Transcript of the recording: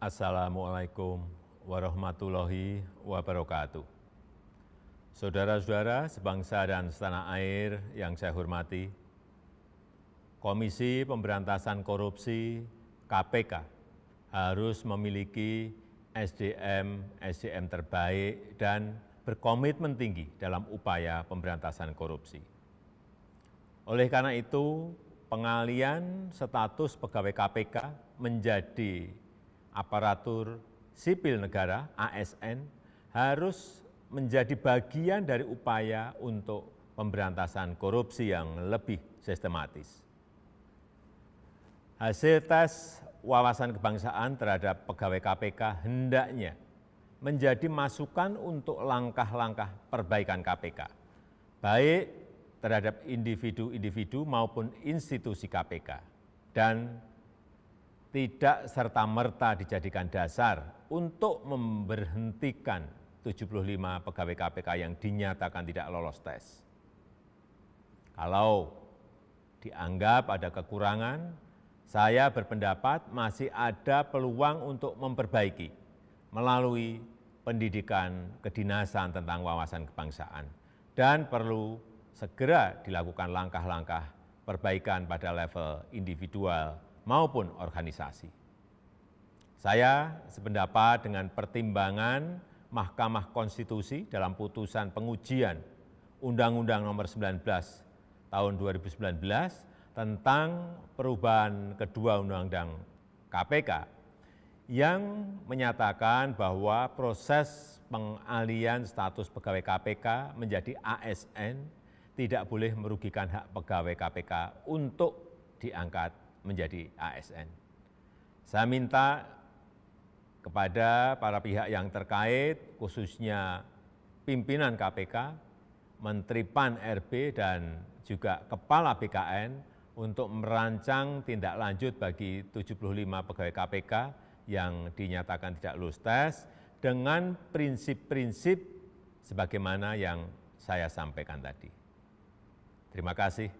Assalamualaikum warahmatullahi wabarakatuh. Saudara-saudara sebangsa dan setanah air yang saya hormati, Komisi Pemberantasan Korupsi KPK harus memiliki SDM-SDM terbaik dan berkomitmen tinggi dalam upaya pemberantasan korupsi. Oleh karena itu, pengalian status pegawai KPK menjadi aparatur sipil negara ASN harus menjadi bagian dari upaya untuk pemberantasan korupsi yang lebih sistematis. Hasil tes wawasan kebangsaan terhadap pegawai KPK hendaknya menjadi masukan untuk langkah-langkah perbaikan KPK, baik terhadap individu-individu maupun institusi KPK, dan tidak serta-merta dijadikan dasar untuk memberhentikan 75 pegawai KPK yang dinyatakan tidak lolos tes. Kalau dianggap ada kekurangan, saya berpendapat masih ada peluang untuk memperbaiki melalui pendidikan kedinasan tentang wawasan kebangsaan dan perlu segera dilakukan langkah-langkah perbaikan pada level individual maupun organisasi. Saya sependapat dengan pertimbangan Mahkamah Konstitusi dalam putusan pengujian Undang-Undang Nomor 19 Tahun 2019 tentang perubahan kedua Undang-Undang KPK yang menyatakan bahwa proses pengalian status pegawai KPK menjadi ASN tidak boleh merugikan hak pegawai KPK untuk diangkat menjadi ASN. Saya minta kepada para pihak yang terkait, khususnya pimpinan KPK, Menteri PAN RB, dan juga Kepala BKN untuk merancang tindak lanjut bagi 75 pegawai KPK yang dinyatakan tidak lulus tes dengan prinsip-prinsip sebagaimana yang saya sampaikan tadi. Terima kasih.